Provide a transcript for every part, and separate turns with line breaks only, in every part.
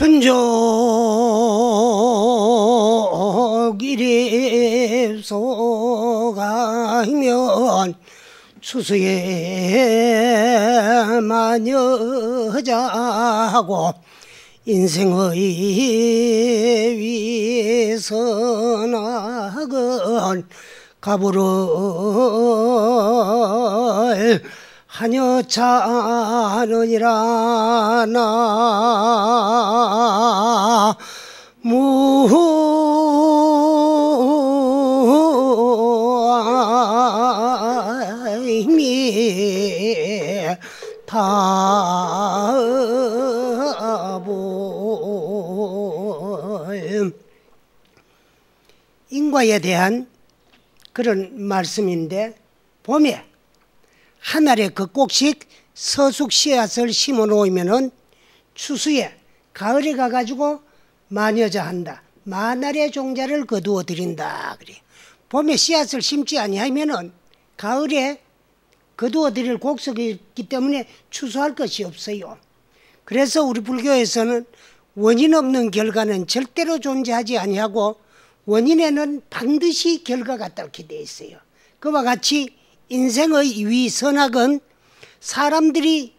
순족이래소가면 추수에 마녀하자하고 인생의 위선악은 가부를 하녀차느니라나 무미 타볼 인과에 대한 그런 말씀인데 봄에 하늘에 그꼭식 서숙 씨앗을 심어 놓으면은 추수에 가을에 가가지고 마녀자 한다. 만알의 종자를 거두어 드린다. 그래. 봄에 씨앗을 심지 아니하면은 가을에 거두어 드릴 곡석이 있기 때문에 추수할 것이 없어요. 그래서 우리 불교에서는 원인 없는 결과는 절대로 존재하지 아니하고 원인에는 반드시 결과가 떨게 돼 있어요. 그와 같이 인생의 위선악은 사람들이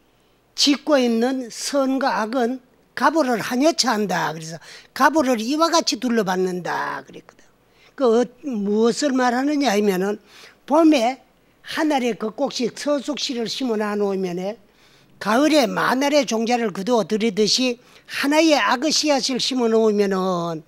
짓고 있는 선과 악은 가보를 한여차한다. 그래서 가보를 이와 같이 둘러받는다. 그랬거든. 그 어, 무엇을 말하느냐 하면은 봄에 하늘에 그 꼭씩 서숙씨를 심어 놔놓으면 가을에 마늘의 종자를 그도 들이듯이 하나의 악의 씨앗을 심어 놓으면은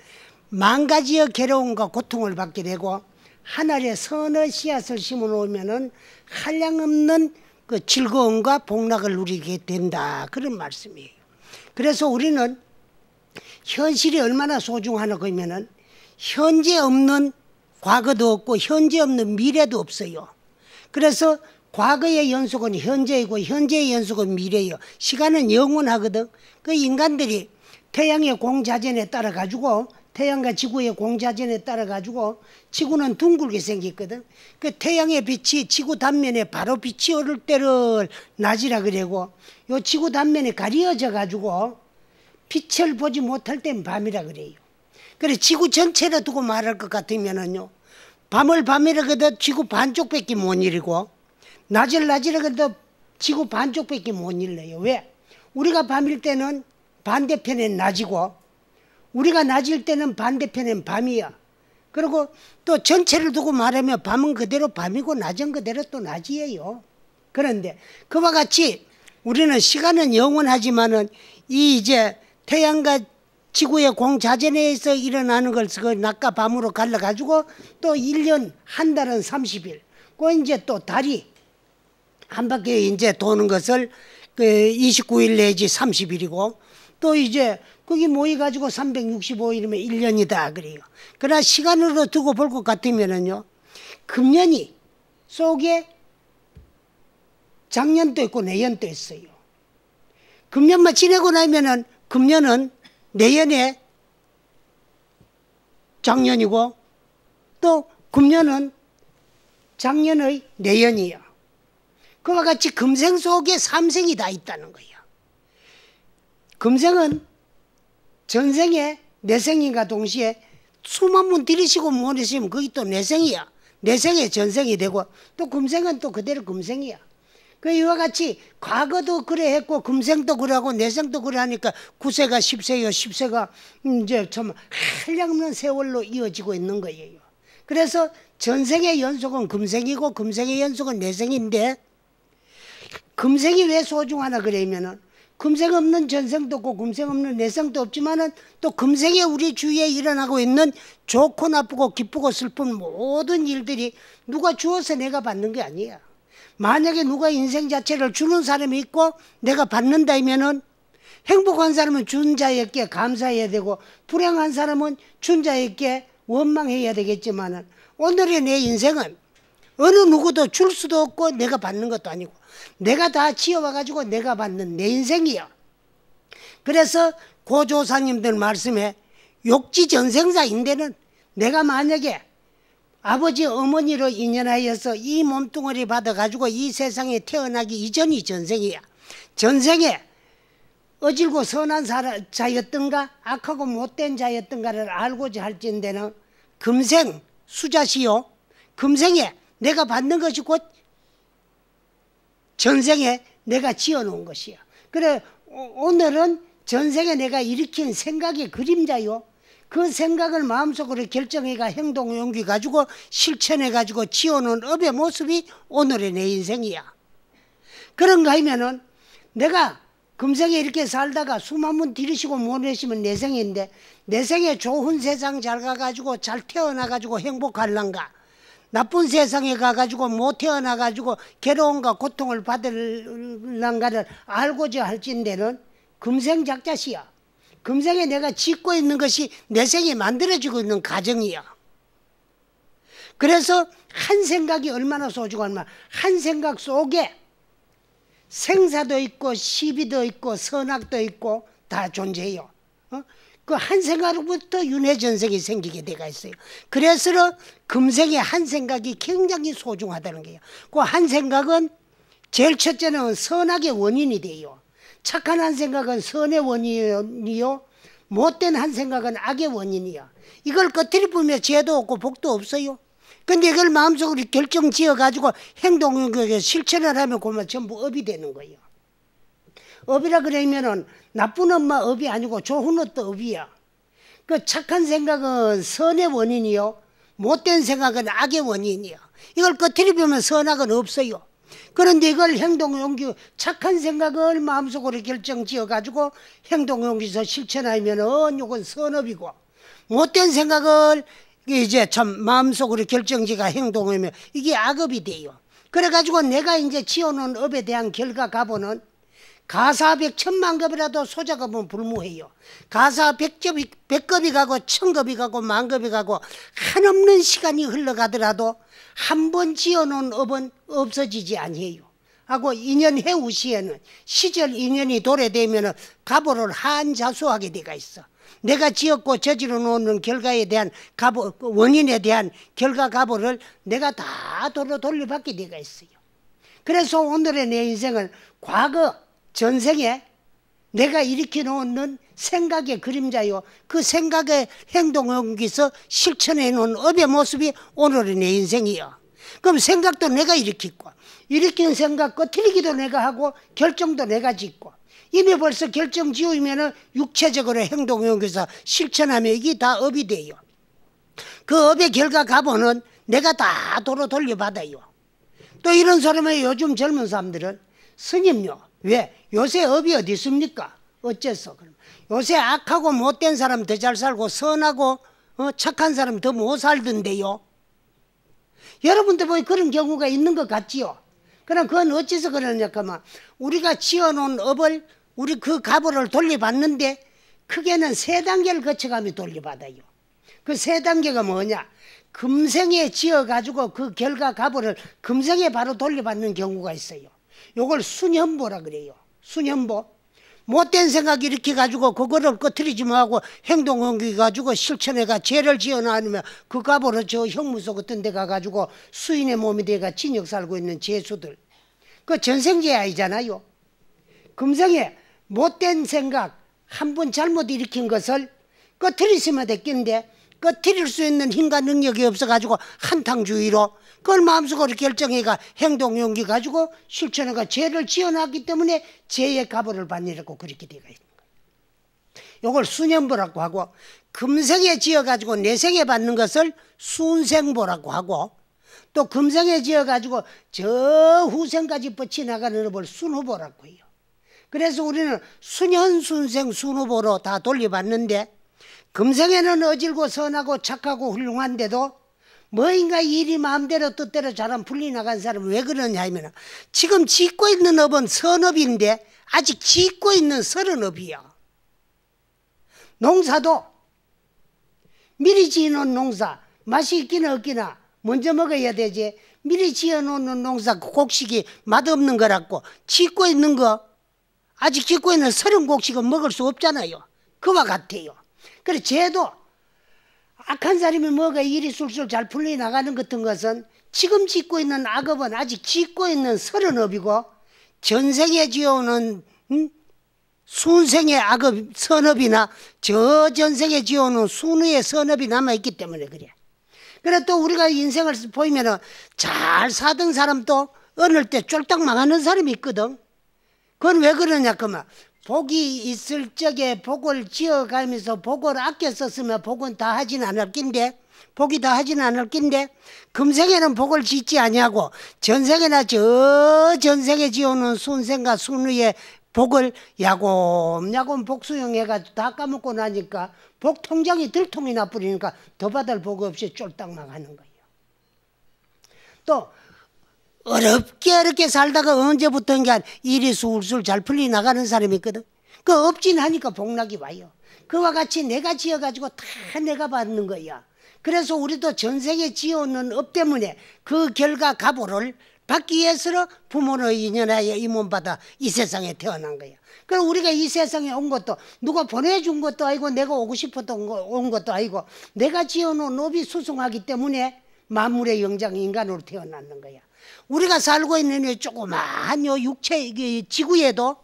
만 가지의 괴로움과 고통을 받게 되고 하나의 선의 씨앗을 심어 놓으면은 한량 없는 그 즐거움과 복락을 누리게 된다. 그런 말씀이에요. 그래서 우리는 현실이 얼마나 소중하나 그러면은 현재 없는 과거도 없고 현재 없는 미래도 없어요. 그래서 과거의 연속은 현재이고 현재의 연속은 미래예요. 시간은 영원하거든. 그 인간들이 태양의 공자전에 따라 가지고 태양과 지구의 공자전에 따라 가지고 지구는 둥글게 생겼거든. 그 태양의 빛이 지구 단면에 바로 빛이 오를 때를 낮이라 그러고 요 지구 단면에 가려져 가지고 빛을 보지 못할 땐 밤이라 그래요. 그래 지구 전체를 두고 말할 것 같으면은요. 밤을 밤이라 그래도 지구 반쪽밖에 못 일이고 낮을 낮이라 그래도 지구 반쪽밖에 못일러요 왜? 우리가 밤일 때는 반대편에 낮이고 우리가 낮일 때는 반대편엔 밤이야. 그리고 또 전체를 두고 말하면 밤은 그대로 밤이고 낮은 그대로 또 낮이에요. 그런데 그와 같이 우리는 시간은 영원하지만은 이 이제 태양과 지구의 공자전에서 일어나는 걸그 낮과 밤으로 갈라가지고 또 1년 한 달은 30일. 그 이제 또 달이 한 바퀴 이제 도는 것을 그 29일 내지 30일이고 또 이제 거기 모여가지고 365일이면 1년이다 그래요. 그러나 시간으로 두고 볼 것 같으면은요. 금년이 속에 작년도 있고 내년도 있어요. 금년만 지내고 나면은 금년은 내년에 작년이고 또 금년은 작년의 내연이요. 그와 같이 금생 속에 삼생이 다 있다는 거예요. 금생은 전생에 내생인과 동시에 수만번 들이시고 모르시면 그게 또 내생이야. 내생에 전생이 되고 또 금생은 또 그대로 금생이야. 그 이와 같이 과거도 그래 했고 금생도 그러고 내생도 그래 하니까 9세가 10세요 10세가 음, 이제 참 한량없는 세월로 이어지고 있는 거예요. 그래서 전생의 연속은 금생이고 금생의 연속은 내생인데 금생이 왜 소중하나 그러면은 금생 없는 전생도 없고 금생 없는 내생도 없지만은 또 금생에 우리 주위에 일어나고 있는 좋고 나쁘고 기쁘고 슬픈 모든 일들이 누가 주어서 내가 받는 게 아니야. 만약에 누가 인생 자체를 주는 사람이 있고 내가 받는다면은 행복한 사람은 준 자에게 감사해야 되고 불행한 사람은 준 자에게 원망해야 되겠지만은 오늘의 내 인생은 어느 누구도 줄 수도 없고 내가 받는 것도 아니고 내가 다 지어와가지고 내가 받는 내인생이요 그래서 고조사님들 말씀에 욕지 전생사 인데는 내가 만약에 아버지 어머니로 인연하여서 이 몸뚱어리 받아가지고 이 세상에 태어나기 이전이 전생이야. 전생에 어질고 선한 자였던가 악하고 못된 자였던가를 알고자 할진대는 금생 수자시요. 금생에 내가 받는 것이 곧 전생에 내가 지어놓은 것이야. 그래 오늘은 전생에 내가 일으킨 생각의 그림자요. 그 생각을 마음속으로 결정해가 행동의 용기 가지고 실천해가지고 지어놓은 업의 모습이 오늘의 내 인생이야. 그런가 하면은 내가 금생에 이렇게 살다가 숨한번들이시고못 내쉬면 내 생인데 내 생에 좋은 세상 잘 가가지고 잘 태어나가지고 행복할란가 나쁜 세상에 가가지고 못 태어나가지고 괴로움과 고통을 받을란가를 알고자 할진대는 금생작자시야. 금생에 내가 짓고 있는 것이 내생이 만들어지고 있는 가정이야. 그래서 한 생각이 얼마나 소중한 말, 한 생각 속에 생사도 있고 시비도 있고 선악도 있고 다 존재해요. 어? 그한생각으로부터 윤회전생이 생기게 돼가 있어요. 그래서 금생의 한 생각이 굉장히 소중하다는 거예요. 그 한 생각은 제일 첫째는 선악의 원인이 돼요. 착한 한 생각은 선의 원인이요. 못된 한 생각은 악의 원인이요. 이걸 끝을 보면 죄도 없고 복도 없어요. 근데 이걸 마음속으로 결정 지어가지고 행동력 실천을 하면 그만 전부 업이 되는 거예요. 업이라 그러면은 나쁜 엄마 업이 아니고 좋은 옷도 업이야. 그 착한 생각은 선의 원인이요. 못된 생각은 악의 원인이요. 이걸 꺼트리 보면 선악은 없어요. 그런데 이걸 행동용기 착한 생각을 마음속으로 결정지어 가지고 행동용기에서 실천하면은 이건 선업이고 못된 생각을 이제 참 마음속으로 결정지가 행동하면 이게 악업이 돼요. 그래가지고 내가 이제 지어놓은 업에 대한 결과 가보는 가사 백 천만 급이라도 소작업은 불무해요. 가사 백급이, 백겁이 가고 천겁이 가고 만겁이 가고 한없는 시간이 흘러가더라도 한 번 지어놓은 업은 없어지지 아니해요. 하고 인연 해우 시에는 시절 인연이 도래되면 갑보를 한자수하게 돼가 있어. 내가 지었고 저지러 놓는 결과에 대한 갑, 보 그 원인에 대한 결과 갑보를 내가 다 도로 돌려받게 돼가 있어요. 그래서 오늘의 내인생을 과거 전생에 내가 일으켜 놓은 생각의 그림자요. 그 생각의 행동을 기서 실천해 놓은 업의 모습이 오늘의 내 인생이요. 그럼 생각도 내가 일으키고, 일으킨 생각과 틀리기도 내가 하고, 결정도 내가 짓고, 이미 벌써 결정 지우면은 육체적으로 행동을 옮서실천하면 이게 다 업이 돼요. 그 업의 결과 가보는 내가 다 도로 돌려받아요. 또 이런 사람의 요즘 젊은 사람들은 스님요. 왜? 요새 업이 어디 있습니까? 어째서 그럼 요새 악하고 못된 사람 더 잘 살고 선하고 어, 착한 사람 더 못 살던데요. 여러분들 보니 그런 경우가 있는 것 같지요. 그럼 그건 어째서 그러냐 하면 우리가 지어놓은 업을 우리 그가보 돌려받는데 크게는 세 단계를 거쳐가며 돌려받아요. 그 세 단계가 뭐냐? 금생에 지어가지고 그 결과 가보 금생에 바로 돌려받는 경우가 있어요. 요걸 순현보라 그래요. 수년보 못된 생각 이렇게 가지고 그거를 꺼트리지 말고 행동 옮겨 가지고 실천해가 죄를 지어놔니면 그 값으로 저 형무소 같은 데 가가지고 수인의 몸이 돼가 진역 살고 있는 죄수들 그전생제아이잖아요 금성에 못된 생각 한 번 잘못 일으킨 것을 꺼트리시면 됐겠는데 꺼드릴수 그 있는 힘과 능력이 없어가지고 한탕주의로 그걸 마음속으로 결정해가 행동용기 가지고 실천해가 죄를 지어놨기 때문에 죄의 가벌을 받느라고 그렇게 되어 있는 거예요. 이걸 수년보라고 하고 금생에 지어가지고 내생에 받는 것을 순생보라고 하고 또 금생에 지어가지고 저 후생까지 뻗치나가는 법을 순후보라고 해요. 그래서 우리는 수년, 순생, 순후보로 다 돌려봤는데 금성에는 어질고 선하고 착하고 훌륭한데도 뭐인가 일이 마음대로 뜻대로 잘 안 풀리나간 사람 왜 그러냐 하면 지금 짓고 있는 업은 선업인데 아직 짓고 있는 서른업이야. 농사도 미리 지어놓은 농사 맛이 있기나 없기나 먼저 먹어야 되지 미리 지어놓은 농사 곡식이 맛없는 거라고 짓고 있는 거 아직 짓고 있는 서른 곡식은 먹을 수 없잖아요. 그와 같아요. 그래 죄도 악한 사람이 뭐가 일이 술술 잘 풀려 나가는 같은 것은 지금 짓고 있는 악업은 아직 짓고 있는 서른업이고 전생에 지어오는 음? 순생의 악업 선업이나 저 전생에 지어오는 순후의 선업이 남아있기 때문에 그래. 그래 또 우리가 인생을 보이면은 잘 사던 사람도 어느 때 쫄딱 망하는 사람이 있거든. 그건 왜 그러냐 그만 복이 있을 적에 복을 지어가면서 복을 아껴 썼으면 복은 다 하진 않을 낀데 복이 다 하진 않을 낀데 금생에는 복을 짓지 아니하고 전생에나 저 전생에 지어놓은 순생과 순위의 복을 야곱야곱 복수형해가지고 다 까먹고 나니까 복 통장이 들통이 나뿌리니까 더 받을 복 없이 쫄딱 나가는 거예요. 또 어렵게 어렵게 살다가 언제부터인가 일이 술술 잘 풀리 나가는 사람이 있거든. 그없진하니까 복락이 와요. 그와 같이 내가 지어가지고 다 내가 받는 거야. 그래서 우리도 전생에 지어놓은업 때문에 그 결과 가보를 받기 위해서 부모의 인연하여 임원받아 이 세상에 태어난 거야. 그럼 우리가 이 세상에 온 것도 누가 보내준 것도 아니고 내가 오고 싶었던 거, 온 것도 아니고 내가 지어놓은 업이 수승하기 때문에 만물의 영장 인간으로 태어났는 거야. 우리가 살고 있는 이조그마요 육체 지구에도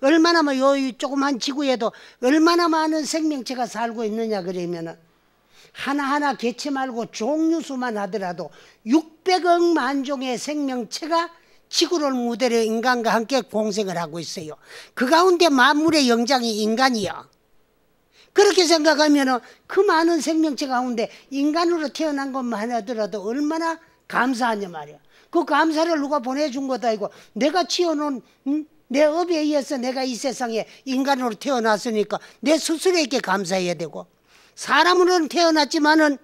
얼마나 뭐요 조그만 지구에도 얼마나 많은 생명체가 살고 있느냐 그러면은 하나하나 개체 말고 종류수만 하더라도 600억 만 종의 생명체가 지구를 무대로 인간과 함께 공생을 하고 있어요. 그 가운데 만물의 영장이 인간이요. 그렇게 생각하면 그 많은 생명체 가운데 인간으로 태어난 것만 하더라도 얼마나 감사하냐 말이야. 그 감사를 누가 보내준 거다 이거 내가 지어놓은 음? 내 업에 의해서 내가 이 세상에 인간으로 태어났으니까 내 스스로에게 감사해야 되고 사람으로는 태어났지만은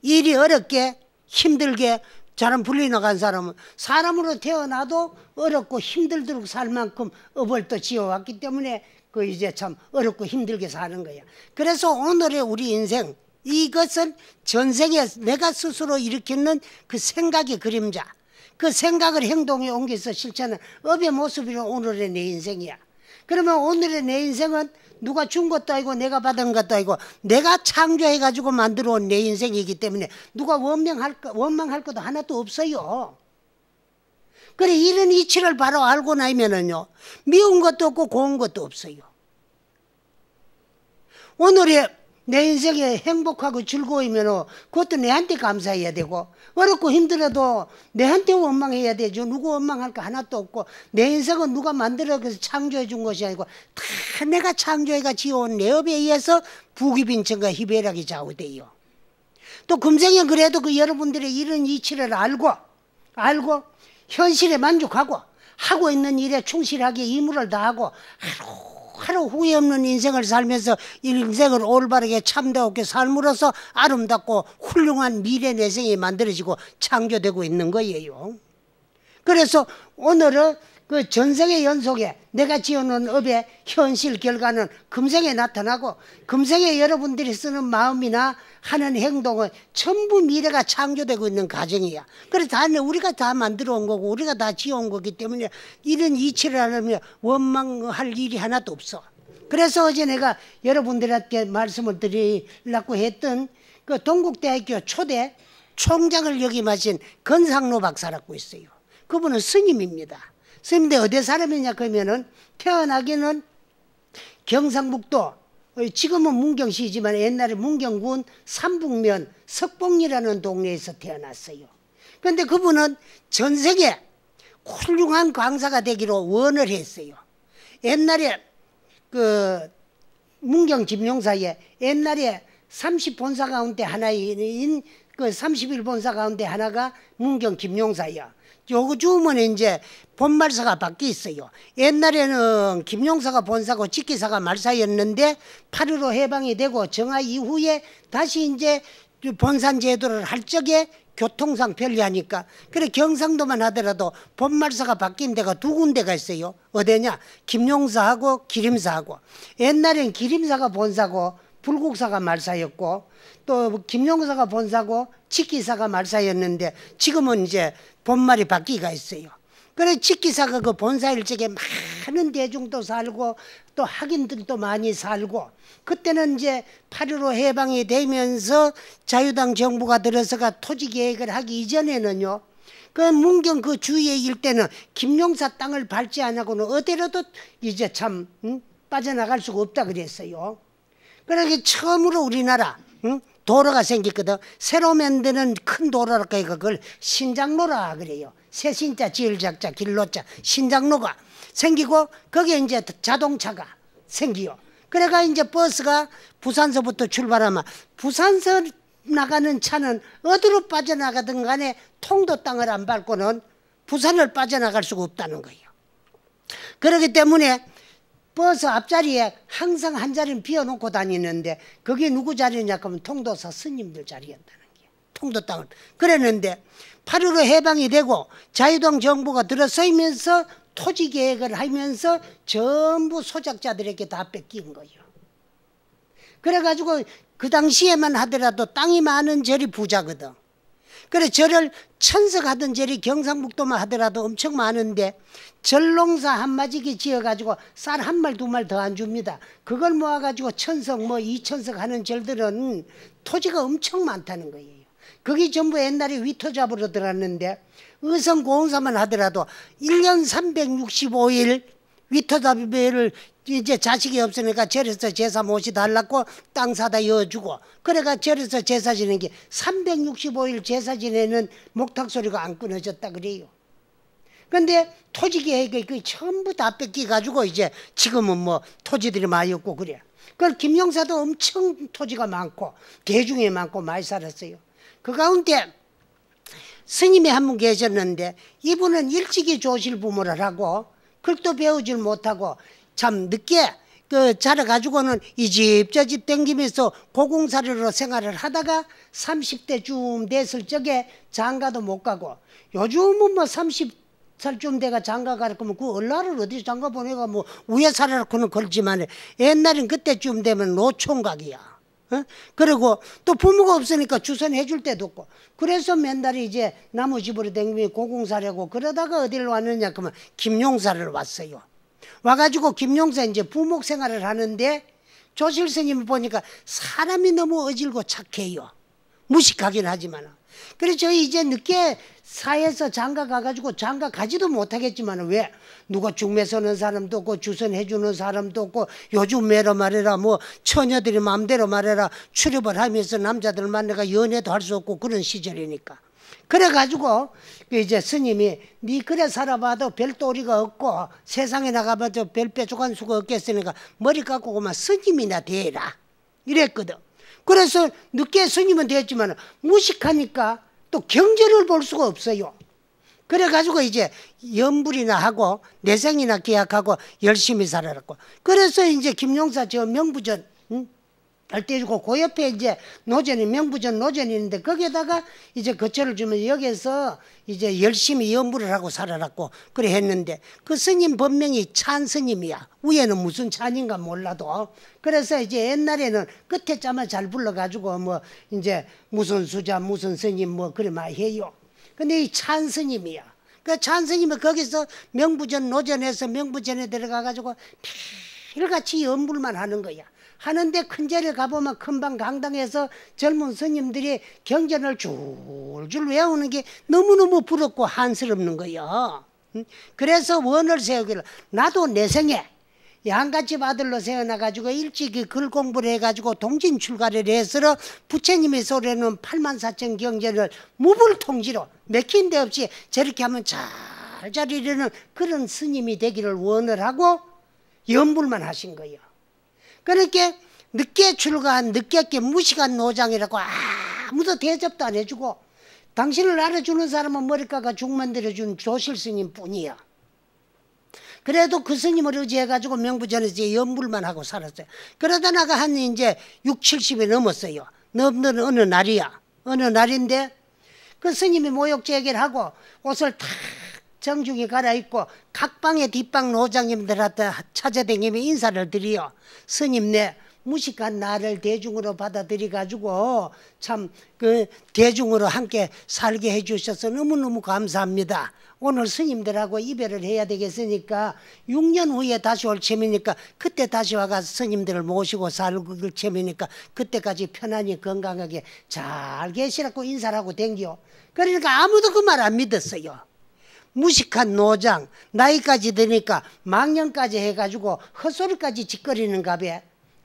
일이 어렵게 힘들게 저는 불리 나간 사람은 사람으로 태어나도 어렵고 힘들도록 살 만큼 업을 또 지어왔기 때문에 그 이제 참 어렵고 힘들게 사는 거야. 그래서 오늘의 우리 인생 이것은 전생에 내가 스스로 일으키는 그 생각의 그림자 그 생각을 행동에 옮겨서 실천하는 업의 모습이 오늘의 내 인생이야 그러면 오늘의 내 인생은 누가 준 것도 아니고 내가 받은 것도 아니고 내가 창조해 가지고 만들어 온 내 인생이기 때문에 누가 원명할 거, 원망할 것도 하나도 없어요. 그래 이런 이치를 바로 알고 나면은요 미운 것도 없고 고운 것도 없어요. 오늘의 내 인생에 행복하고 즐거우면 그것도 내한테 감사해야 되고 어렵고 힘들어도 내한테 원망해야 되죠 누구 원망할 거 하나도 없고 내 인생은 누가 만들어서 창조해 준 것이 아니고 다 내가 창조해가 지어온 내업에 의해서 부귀빈천과 희배락이 좌우돼요 또 금생에 그래도 그 여러분들의 이런 이치를 알고 알고 현실에 만족하고 하고 있는 일에 충실하게 임무를 다하고 하루 하루 후회 없는 인생을 살면서 인생을 올바르게 참다하게 삶으로써 아름답고 훌륭한 미래 내생이 만들어지고 창조되고 있는 거예요. 그래서 오늘은 그 전생의 연속에 내가 지어놓은 업의 현실 결과는 금생에 나타나고 금생에 여러분들이 쓰는 마음이나 하는 행동은 전부 미래가 창조되고 있는 과정이야. 그래서 다 우리가 다 만들어 온 거고 우리가 다 지어온 거기 때문에 이런 이치를 하려면 원망할 일이 하나도 없어. 그래서 어제 내가 여러분들한테 말씀을 드리려고 했던 그 동국대학교 초대 총장을 역임하신 건상로 박사라고 있어요. 그분은 스님입니다. 선생님, 들 어디 사람이냐? 그러면은 태어나기는 경상북도, 어, 지금은 문경시지만 옛날에 문경군 삼북면 석봉리라는 동네에서 태어났어요. 그런데 그분은 전 세계 훌륭한 강사가 되기로 원을 했어요. 옛날에 그 문경 집용사에 옛날에 30본사 가운데 하나인 그 31본사 가운데 하나가 문경 김용사예요 요즘은 이제 본말사가 바뀌 었어요 옛날에는 김용사가 본사고 직기사가 말사였는데 8 1로 해방이 되고 정하 이후에 다시 이제 본산 제도를 할 적에 교통상 편리하니까 그래 경상도만 하더라도 본말사가 바뀐 데가 두 군데가 있어요 어디냐 김용사하고 기림사하고 옛날엔 기림사가 본사고 불국사가 말사였고 또 김용사가 본사고 직기사가 말사였는데 지금은 이제 본말이 바뀌가 있어요. 그래 직기사가 그 본사 일찍에 많은 대중도 살고 또 학인들도 많이 살고 그때는 이제 8.15 해방이 되면서 자유당 정부가 들어서가 토지 계획을 하기 이전에는요. 그 문경 그 주위에 일때는 김용사 땅을 밟지 않고는 어디라도 이제 참 음? 빠져나갈 수가 없다 그랬어요. 그러니 처음으로 우리나라 응? 도로가 생겼거든. 새로 만드는 큰 도로랄까 그걸 신장로라 그래요. 새신자 지을작자 길로자 신장로가 생기고 거기에 이제 자동차가 생기요. 그래가 이제 버스가 부산서부터 출발하면 부산서 나가는 차는 어디로 빠져나가든 간에 통도 땅을 안 밟고는 부산을 빠져나갈 수가 없다는 거예요. 그렇기 때문에 버스 앞자리에 항상 한 자리는 비워놓고 다니는데 그게 누구 자리냐 그러면 통도사 스님들 자리였다는 게 통도 땅을 그랬는데 8.15 해방이 되고 자유당 정부가 들어서면서 토지 계획을 하면서 전부 소작자들에게 다 뺏긴 거예요 그래가지고 그 당시에만 하더라도 땅이 많은 절이 부자거든 그래 저를 천석하던 절이 경상북도만 하더라도 엄청 많은데 절농사 한마지기 지어가지고 쌀 한 말 두 말 더 안 줍니다. 그걸 모아가지고 천석 뭐 이천석 하는 절들은 토지가 엄청 많다는 거예요. 그게 전부 옛날에 위토잡으로 들었는데 의성 고운사만 하더라도 1년 365일 위터다이베를 이제 자식이 없으니까 절에서 제사 모시 달라고 땅 사다 여주고 그래가 절에서 제사 지낸 게 365일 제사 지내는 목탁 소리가 안 끊어졌다 그래요. 근데 토지 계획이 그 전부 다 뺏기 가지고 이제 지금은 뭐 토지들이 많이 없고 그래. 그걸 김영사도 엄청 토지가 많고 대중에 많고 많이 살았어요. 그 가운데 스님이 한 분 계셨는데 이분은 일찍이 조실 부모를 하고 글도 배우질 못하고 참 늦게 그 자라가지고는 이 집저 집 댕기면서 고공사료로 생활을 하다가 30대쯤 됐을 적에 장가도 못 가고 요즘은 뭐 30살쯤 돼가 장가 가려면 뭐 그 얼라를 어디 장가 보내가 뭐우에 살아라고는 걸지만 옛날엔 그때쯤 되면 노총각이야. 어? 그리고 또 부모가 없으니까 주선해 줄 때도 없고 그래서 맨날 이제 나무 집으로 댕기고 공공사려고 그러다가 어디로 왔느냐 그러면 김용사를 왔어요 와가지고 김용사 이제 부목 생활을 하는데 조실 스님 보니까 사람이 너무 어질고 착해요 무식하긴 하지만 그래서 저희 이제 늦게 사에서 장가 가가지고 장가 가지도 못하겠지만 왜 누가 죽매 서는 사람도 없고 주선해 주는 사람도 없고 요즘에로 말해라 뭐 처녀들이 마음대로 말해라 출입을 하면서 남자들 만나가 연애도 할 수 없고 그런 시절이니까 그래가지고 그 이제 스님이 네 그래 살아봐도 별도리가 없고 세상에 나가봐도 별 뾰족한 수가 없겠으니까 머리 깎고 그만 스님이나 되라 이랬거든 그래서 늦게 스님은 되었지만 무식하니까 또 경제를 볼 수가 없어요 그래가지고 이제 연불이나 하고 내생이나 계약하고 열심히 살아라고. 그래서 이제 김용사 저 명부전 응? 알때주고 그 옆에 이제 노전이 명부전 노전이 있는데 거기에다가 이제 거처를 주면 여기에서 이제 열심히 연불을 하고 살아났고 그래 했는데 그 스님 본명이 찬 스님이야 위에는 무슨 찬인가 몰라도 그래서 이제 옛날에는 끝에 자만 잘 불러가지고 뭐 이제 무슨 수자 무슨 스님 뭐 그래 막 해요 근데 이 찬스님이야. 그 찬스님은 거기서 명부전 노전에서 명부전에 들어가 가지고 필같이 연불만 하는 거야. 하는데 큰 절에 가보면 금방 강당에서 젊은 스님들이 경전을 줄줄 외우는 게 너무너무 부럽고 한스럽는 거야. 그래서 원을 세우기를 나도 내 생에 양갓집 예, 아들로 세워놔가지고 일찍이 글 공부를 해가지고 동진 출가를 해서 부처님의 소리는 8만 4천 경제를 무불통지로 맥힌 데 없이 저렇게 하면 잘 자리려는 그런 스님이 되기를 원을 하고 연불만 하신 거예요. 그렇게 그러니까 늦게 출가한 늦게 무식한 노장이라고 아무도 대접도 안 해주고 당신을 알아주는 사람은 머리카락 죽만 들어준 조실스님 뿐이야. 그래도 그 스님을 의지해가지고 명부전에서 이제 연불만 하고 살았어요. 그러다 나가 한 이제 6, 70이 넘었어요. 넘는 어느 날이야. 어느 날인데 그 스님이 모욕 제기를 하고 옷을 다 정중히 갈아입고 각방의 뒷방 노장님들한테 찾아다니며 인사를 드려. 스님 네 무식한 나를 대중으로 받아들이 가지고 참 그 대중으로 함께 살게 해 주셔서 너무너무 감사합니다. 오늘 스님들하고 이별을 해야 되겠으니까 6년 후에 다시 올 셈이니까 그때 다시 와가서 스님들을 모시고 살을 그 셈이니까 그때까지 편안히 건강하게 잘 계시라고 인사를 하고 댕겨. 그러니까 아무도 그 말 안 믿었어요. 무식한 노장, 나이까지 드니까 망년까지 해가지고 헛소리까지 짓거리는가 봐.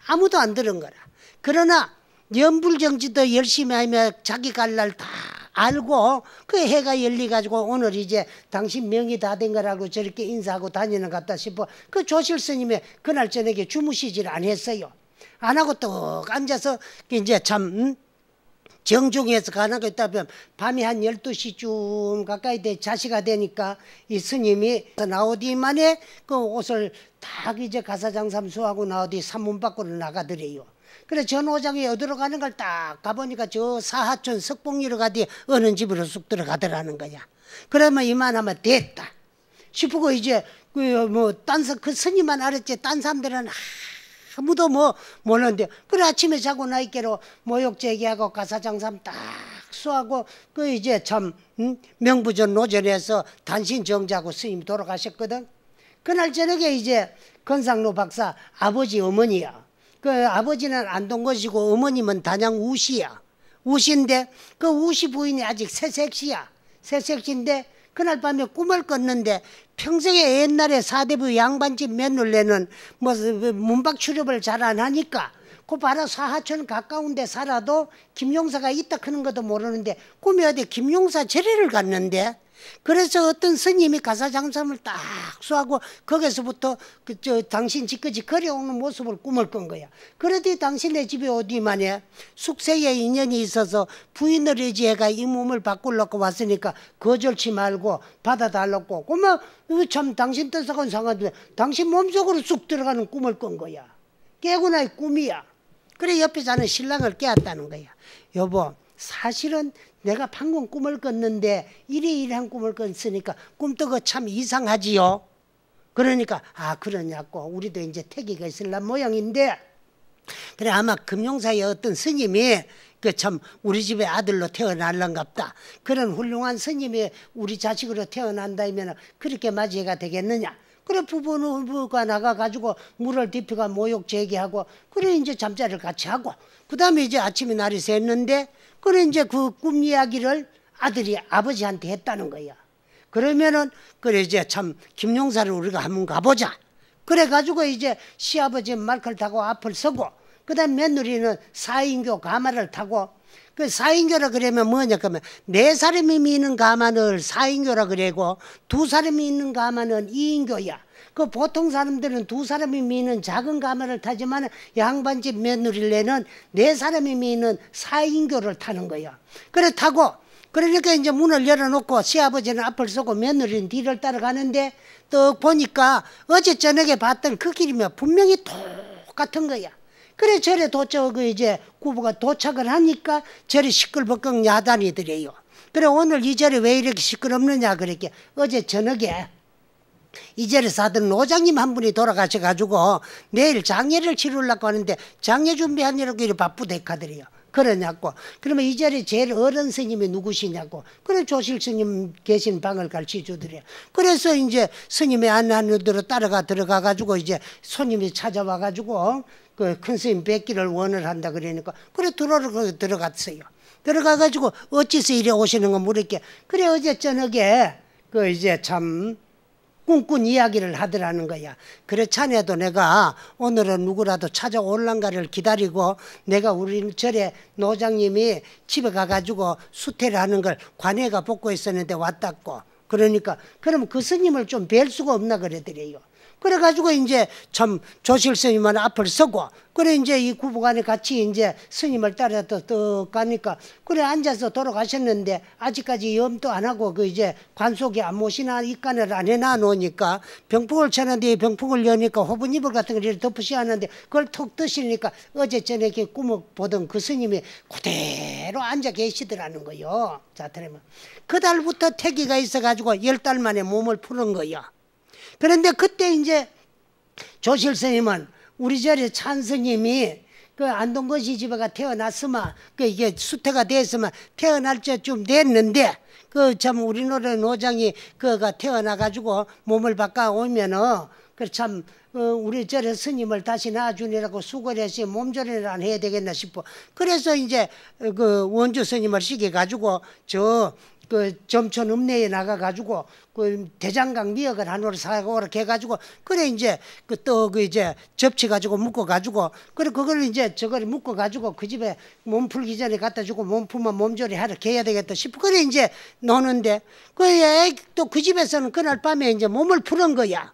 아무도 안 들은 거라. 그러나 연불정지도 열심히 하며 자기 갈 날 다 알고 그 해가 열리가지고 오늘 이제 당신 명이 다 된 거라고 저렇게 인사하고 다니는 것 같다 싶어 그 조실 스님의 그날 저녁에 주무시질 안 했어요. 안 하고 또 앉아서 이제 참 음? 정중에서 가나가 있다면 밤이 한 12시쯤 가까이 돼 자시가 되니까 이 스님이 나오디만에 그 옷을 딱 이제 가사장 삼수하고 나오디 산문 밖으로 나가더래요. 그래 전호장이 어디로 가는 걸 딱 가보니까 저 사하촌 석봉리로 가디 어느 집으로 쑥 들어가더라는 거야. 그러면 이만하면 됐다. 싶고 이제 그 뭐 딴서 그 스님만 알았지 딴 사람들은 아무도 뭐 모는데 그래 아침에 자고 나이께로 모욕 제기하고 가사장삼 딱 수하고 그 이제 참 음? 명부전 노전에서 단신 정자고 스님 돌아가셨거든. 그날 저녁에 이제 건상로 박사 아버지 어머니야. 그 아버지는 안동거시고 어머님은 단양 우시야. 우신데그 우시 부인이 아직 새색시야. 새색시인데 그날 밤에 꿈을 꿨는데 평생에 옛날에 사대부 양반집 맨느레는뭐 문박 출입을 잘 안 하니까 그 바로 사하천 가까운데 살아도 김용사가 있다 크는 것도 모르는데 꿈이 어디 김용사 재례를 갔는데 그래서 어떤 스님이 가사장삼을 딱 수하고 거기서부터 그저 당신 집까지 걸어오는 모습을 꿈을 꾼 거야. 그러더니 당신의 집에 어디만에 숙세의 인연이 있어서 부인을 의지해가 이 몸을 바꾸려고 왔으니까 거절치 말고 받아달라고. 그러면 참 당신 뜻하고는 상관없는데 당신 몸속으로 쑥 들어가는 꿈을 꾼 거야. 깨고나의 꿈이야. 그래 옆에 자는 신랑을 깨웠다는 거야. 여보 사실은 내가 방금 꿈을 꿨는데 이리이리한 꿈을 꿨으니까 꿈도 그참 이상하지요. 그러니까 아 그러냐고 우리도 이제 태기가 있을란 모양인데 그래 아마 금용사의 어떤 스님이 그 참 우리 집의 아들로 태어날란갑다 그런 훌륭한 스님이 우리 자식으로 태어난다면 그렇게 맞이가 되겠느냐 그래 부부는 부부가 나가가지고 물을 뒤피가 모욕 제기하고 그래 이제 잠자리를 같이 하고 그 다음에 이제 아침에 날이 샜는데 그래 이제 그 꿈 이야기를 아들이 아버지한테 했다는 거야. 그러면은 그래 이제 참 김용사를 우리가 한번 가보자. 그래 가지고 이제 시아버지 말컬 타고 앞을 서고 그다음 며느리는 사인교 가마를 타고 그 사인교라 그러면 뭐냐 그러면 네 사람이 미는 가마는 사인교라 그래고두 사람이 있는 가마는 이인교야. 그 보통 사람들은 두 사람이 미는 작은 가마를 타지만 양반집 며느리네는 네 사람이 미는 사인교를 타는 거야. 그렇다고 그러니까 이제 문을 열어놓고 시아버지는 앞을 서고 며느리는 뒤를 따라가는데 또 보니까 어제 저녁에 봤던 그 길이면 분명히 똑같은 거야. 그래 저래 도착하고 이제 구부가 도착을 하니까 저이 시끌벅적 야단이 들래요 그래 오늘 이절리왜 이렇게 시끄럽느냐 그랬게 어제 저녁에 이제를사던 노장님 한 분이 돌아가셔가지고 내일 장례를 치르려고 하는데 장례 준비하느라고 이렇게 바쁘대카들이요. 그러냐고. 그러면 이 자리에 제일 어른 스님이 누구시냐고. 그래 조실 스님 계신 방을 갈치 주더래. 요 그래서 이제 스님의 안안으로 따라가 들어가가지고 이제 손님이 찾아와가지고 그 큰 스님 뵙기를 원을 한다 그러니까 그래 들어오고 들어갔어요. 들어가가지고 어째서 이래 오시는 거 물을게. 그래 어제 저녁에 그 이제 참 꿈꾼 이야기를 하더라는 거야. 그렇지 않아도 내가 오늘은 누구라도 찾아올란가를 기다리고 내가 우리 절에 노장님이 집에 가가지고 수태를 하는 걸 관해가 복고 있었는데 왔다고. 그러니까 그럼 그 스님을 좀 뵐 수가 없나 그러더래요 그래가지고 이제 참 조실 스님만 앞을 서고 그래 이제 이 구부간에 같이 이제 스님을 따라 서떡 가니까 그래 앉아서 돌아가셨는데 아직까지 염도 안 하고 그 이제 관속에 안 모시나 입간을 안 해놔 놓으니까 병풍을 쳤는데 병풍을 여니까 호분이불 같은 걸이 덮으셔야 하는데 그걸 톡 뜨시니까 어제 저녁에 꿈을 보던 그 스님이 그대로 앉아 계시더라는 거요. 자, 그러면 그달부터 태기가 있어가지고 열 달 만에 몸을 푸는 거요. 그런데 그때 이제 조실스님은 우리 절에 찬스님이 그안동거시집에가 태어났으면 그 이게 수태가 됐으면 태어날 때쯤 됐는데 그 참 우리 노래 노장이 그가 태어나 가지고 몸을 바꿔 오면은 그참 어, 우리 절에 스님을 다시 낳아주느라고 수고를 해서 몸조리를 안 해야 되겠나 싶어. 그래서 이제 그 원주 스님을 시켜가지고 저그 점촌 읍내에 나가 가지고 그 대장강 미역을 한 오를 사오라 해 가지고 그래 이제 그 떡 이제 접치 가지고 묶어 가지고 그래 그걸 이제 저걸 묶어 가지고 그 집에 몸 풀기 전에 갖다 주고 몸 풀면 몸조리 하러 개야 되겠다 싶어 그래 이제 노는데 그래 또그 집에서는 그날 밤에 이제 몸을 푸는 거야.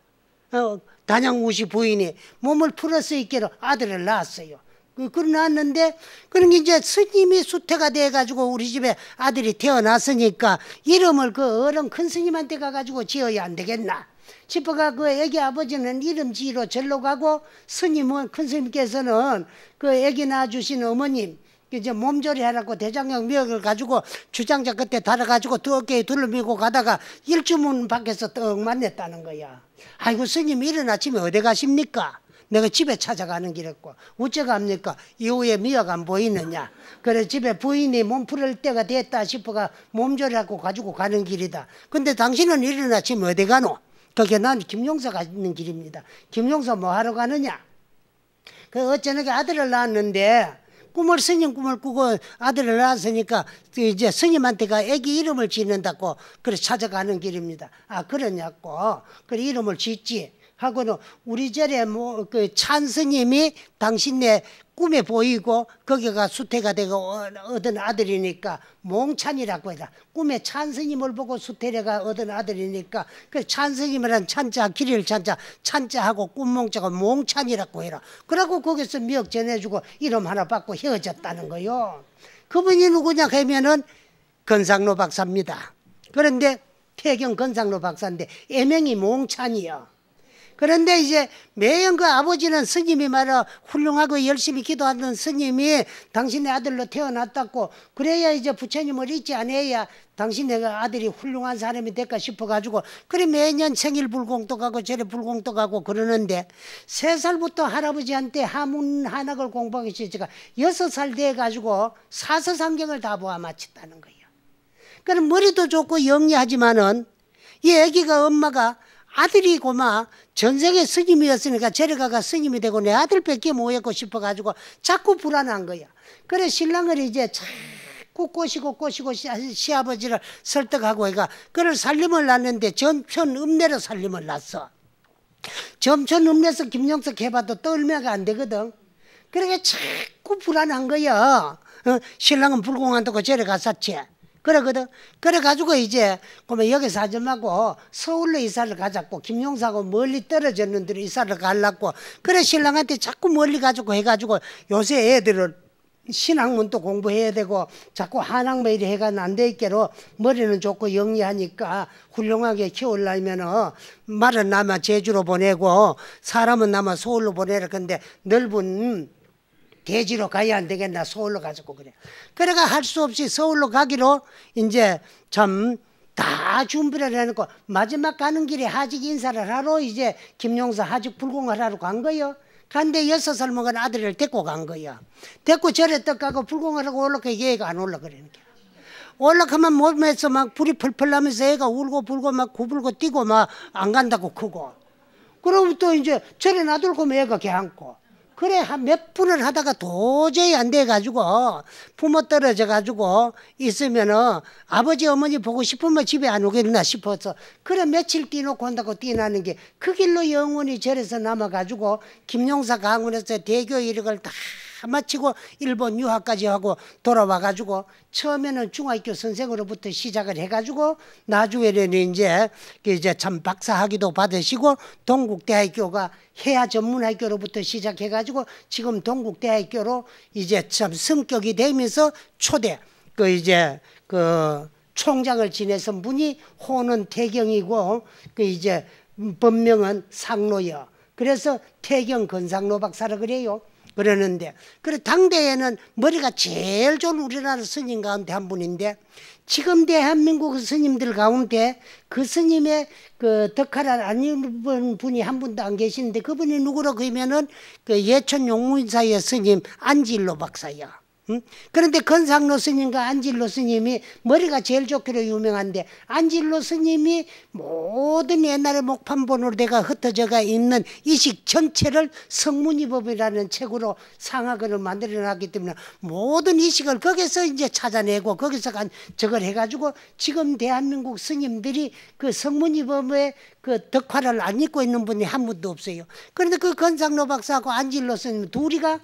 어, 단양우시 부인이 몸을 풀어서 있기로 아들을 낳았어요. 그, 끌어놨는데 그런 게 이제 스님이 수태가 돼가지고 우리 집에 아들이 태어났으니까 이름을 그 어른 큰 스님한테 가가지고 지어야 안 되겠나 집어가그 애기 아버지는 이름 지로 절로 가고 스님은 큰 스님께서는 그 애기 낳아주신 어머님 그 이제 몸조리하라고 대장경 미역을 가지고 주장자 끝에 달아가지고 두 어깨에 둘러밀고 가다가 일주문 밖에서 떡 만났다는 거야. 아이고 스님 이른 아침에 어디 가십니까? 내가 집에 찾아가는 길이었고 우째갑니까 이후에 미역 안 보이느냐 그래 집에 부인이 몸풀을 때가 됐다 싶어가 몸조리하고 가지고 가는 길이다 근데 당신은 이른 아침 어디 가노 그게 난 김용서 가는 길입니다 김용서 뭐 하러 가느냐 그 어쩌는게 아들을 낳았는데 꿈을 스님 꿈을 꾸고 아들을 낳았으니까 그 이제 스님한테가 애기 이름을 짓는다고 그래 찾아가는 길입니다. 아 그러냐고 그래 이름을 짓지. 하고는 우리 절에 뭐 그 찬스님이 당신네 꿈에 보이고 거기가 수태가 되고 얻은 아들이니까 몽찬이라고 해라. 꿈에 찬스님을 보고 수태가 얻은 아들이니까 그 찬스님이란 찬자 길이를 찬자 찬자하고 꿈몽자가 몽찬이라고 해라. 그러고 거기서 미역 전해주고 이름 하나 받고 헤어졌다는 거요. 그분이 누구냐 하면은 건상로 박사입니다. 그런데 태경 건상로 박사인데 애명이 몽찬이요. 그런데 이제 매연 그 아버지는 스님이 말어 훌륭하고 열심히 기도하던 스님이 당신의 아들로 태어났다고 그래야 이제 부처님을 잊지 않아야 당신의 그 아들이 훌륭한 사람이 될까 싶어가지고 그래 매년 생일 불공도 가고 저래 불공도 가고 그러는데 세 살부터 할아버지한테 하문 한학을 공부하기 시작가 여섯 살 돼가지고 사서상경을 다 보아 마쳤다는 거예요. 그럼 머리도 좋고 영리하지만은 이 아기가 엄마가 아들이 고마 전세계 스님이었으니까 제르가가 스님이 되고 내 아들밖에 모였고 싶어가지고 자꾸 불안한 거야. 그래 신랑을 이제 자꾸 꼬시고 꼬시고 시아버지를 설득하고 해가 그를 살림을 났는데 전편 읍내로 살림을 났어. 전편 읍내서 에 김영석 해봐도 떨매가 안 되거든. 그러게 자꾸 불안한 거야. 어? 신랑은 불공한다고 저리 갔었지. 그러거든. 그래가지고 이제, 그러면 여기서 하지 말고 서울로 이사를 가자고, 김용사고 하 멀리 떨어졌는데 이사를 갈라고, 그래 신랑한테 자꾸 멀리 가지고 해가지고 요새 애들을 신학문도 공부해야 되고 자꾸 한학매일이 해가 난데 있게로 머리는 좋고 영리하니까 훌륭하게 키우려면은 말은 남아 제주로 보내고 사람은 남아 서울로 보내라 근데 넓은 대지로 가야 안 되겠나 서울로 가자고 그래. 그래가 할 수 없이 서울로 가기로 이제 참 다 준비를 해놓고 마지막 가는 길에 하직 인사를 하러 이제 김용사 하직 불공을 하러 간 거요. 간 데 여섯 살 먹은 아들을 데리고 간거요 데리고 절에 떡 가고 불공을 하고 올라가 얘가 안 올라 그러니까 올라가면 몸에서 막 불이 펄펄 나면서 애가 울고 불고 막 구불고 뛰고 막 안 간다고 크고. 그러면 또 이제 절에 놔둘 거면 애가 개안고. 그래 한 몇 분을 하다가 도저히 안 돼 가지고 부모 떨어져 가지고 있으면은 아버지 어머니 보고 싶으면 집에 안 오겠나 싶어서 그래 며칠 뛰놓고 온다고 뛰나는 게 그 길로 영원히 절에서 남아 가지고 김용사 강원에서 대교 이력을 다 마치고 일본 유학까지 하고 돌아와 가지고 처음에는 중학교 선생으로부터 시작을 해 가지고 나중에는 이제 그 이제 참 박사학위도 받으시고 동국대학교가 해야 전문학교로부터 시작해 가지고 지금 동국대학교로 이제 참 성격이 되면서 초대 그 이제 그 총장을 지내선 분이 호는 태경이고 그 이제 음, 법명은 상로여. 그래서 태경 건상로 박사라 그래요. 그러는데 그래 당대에는 머리가 제일 좋은 우리나라 스님 가운데 한 분인데 지금 대한민국 스님들 가운데 그 스님의 그 덕하란 아닌 분이 한 분도 안 계시는데 그분이 누구라 그러면은 그 예천 용문사의 스님 안질로 박사야. 그런데 건상로 스님과 안질로 스님이 머리가 제일 좋기로 유명한데 안질로 스님이 모든 옛날의 목판 본으로내가 흩어져가 있는 이식 전체를 성문이법이라는 책으로 상학을 만들어 놨기 때문에 모든 이식을 거기서 이제 찾아내고 거기서 간 저걸 해가지고 지금 대한민국 스님들이 그 성문이법의 그 덕화를 안 입고 있는 분이 한 분도 없어요. 그런데 그 건상로 박사하고 안질로 스님 둘이가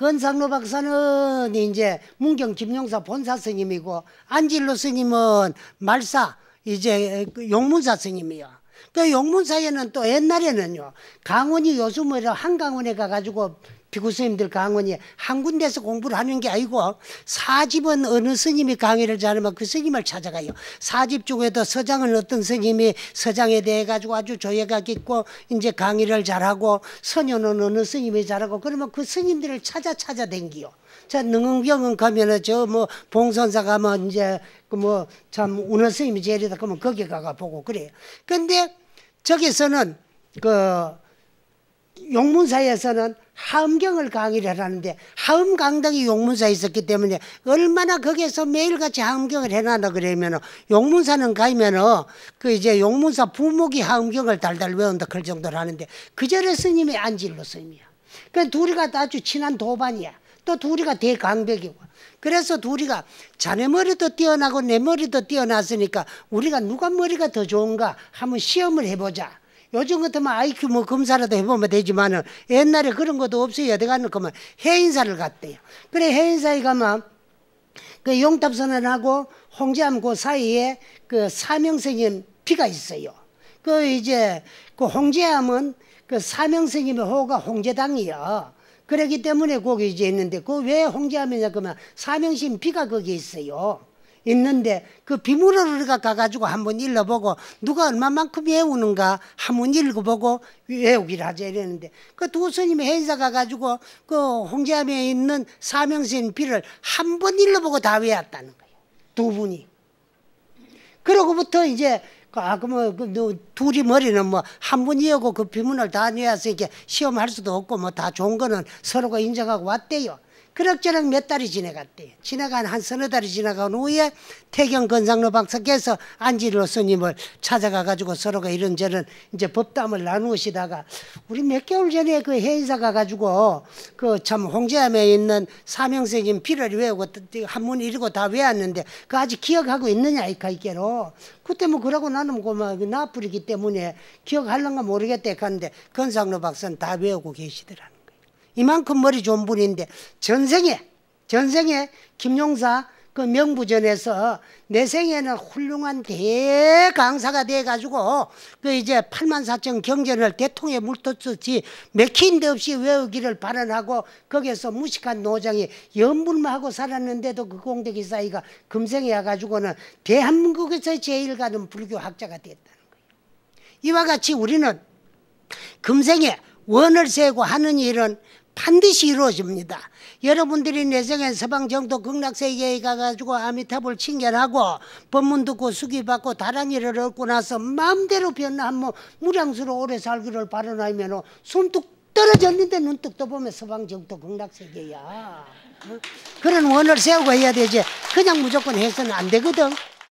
건상로 박사는 이제 문경 김용사 본사 스님이고 안진로 스님은 말사 이제 그 용문사 스님이요. 그용문사에는또 옛날에는요. 강원이 요즘은 한강원에 가가지고 비구 스님들 강원이 한 군데서 공부를 하는 게 아니고 사집은 어느 스님이 강의를 잘하면 그 스님을 찾아가요. 사집 중에도 서장은 어떤 스님이 서장에 대해 가지고 아주 조예가 깊고 이제 강의를 잘하고 선녀는 어느 스님이 잘하고 그러면 그 스님들을 찾아 찾아 댕기요. 자능흥경은 가면은 저 뭐 봉선사 가면 이제 그 뭐참 운원 스님이 제일이다 그러면 거기 가가 보고 그래요. 근데 저기서는 그 용문사에서는 하음경을 강의를 하는데 하음 강당이 용문사에 있었기 때문에 얼마나 거기에서 매일같이 하음경을 해놔나 그러면 용문사는 가면은 그 이제 용문사 부목이 하음경을 달달 외운다 그럴 정도로 하는데 그 절에 스님이 안질로 스님이야. 그 그러니까 둘이 가 아주 친한 도반이야. 또 둘이가 대강백이고 그래서 둘이가 자네 머리도 뛰어나고 내 머리도 뛰어났으니까 우리가 누가 머리가 더 좋은가 한번 시험을 해보자. 요즘 같으면 IQ 뭐 검사라도 해보면 되지만은 옛날에 그런 것도 없어요. 여대가는 거면 해인사를 갔대요. 그래 해인사에 가면 그 용탑 선언하고 홍제암 그 사이에 그사명생님 피가 있어요. 그 이제 그 홍제암은 그사명생님의 호가 홍제당이요. 그렇기 때문에 거기 이제 있는데 그 왜 홍제하면냐 그러면 사명심 비가 거기 있어요. 있는데 그 비물을 우리가 가가지고 한번 읽어보고 누가 얼마만큼 외우는가 한번 읽어보고 외우기를 하자 이랬는데 그 두 스님이 행사 가가지고 그 홍제암에 있는 사명신 비를 한번 읽어보고 다 외웠다는 거예요. 두 분이. 그러고부터 이제 그, 아, 그러면 그, 둘이 머리는 뭐한 분이었고 그 비문을 다 내야서 이렇게 시험할 수도 없고 뭐 다 좋은 거는 서로가 인정하고 왔대요. 그럭저럭 몇 달이 지나갔대 지나간 한 서너 달이 지나간 후에 태경 건상로 박사께서 안지로 스님을 찾아가가지고 서로가 이런저런 이제 법담을 나누시다가 우리 몇 개월 전에 그회의사 가가지고 그 참 홍제암에 있는 사명생님 피를 외우고 한문 읽고 다 외웠는데 그 아직 기억하고 있느냐 이카이께로 그때 뭐 그러고 나는 그막 뭐 나풀이기 때문에 기억할랑가 모르겠대 하는데 건상로 박사는 다 외우고 계시더라는 이만큼 머리 좋은 분인데 전생에 전생에 김용사 그 명부전에서 내 생에는 훌륭한 대강사가 돼가지고 그 이제 8만 4천 경전을 대통에 령 물떴었지 맥힌 데 없이 외우기를 발언하고 거기에서 무식한 노장이 연불만 하고 살았는데도 그 공대기 사이가 금생에 와가지고는 대한민국에서 제일 가는 불교학자가 됐다는 거예요. 이와 같이 우리는 금생에 원을 세고 하는 일은 반드시 이루어집니다. 여러분들이 내생에 서방 정도 극락세계에 가가지고 아미타불 칭결하고 법문 듣고 수기받고 다란이를 얻고 나서 마음대로 변화하면 무량수로 오래 살기를 바라나이면 손뚝 떨어졌는데 눈 뚝떠 보면 서방 정도 극락세계야. 어? 그런 원을 세우고 해야 되지 그냥 무조건 해서는 안 되거든.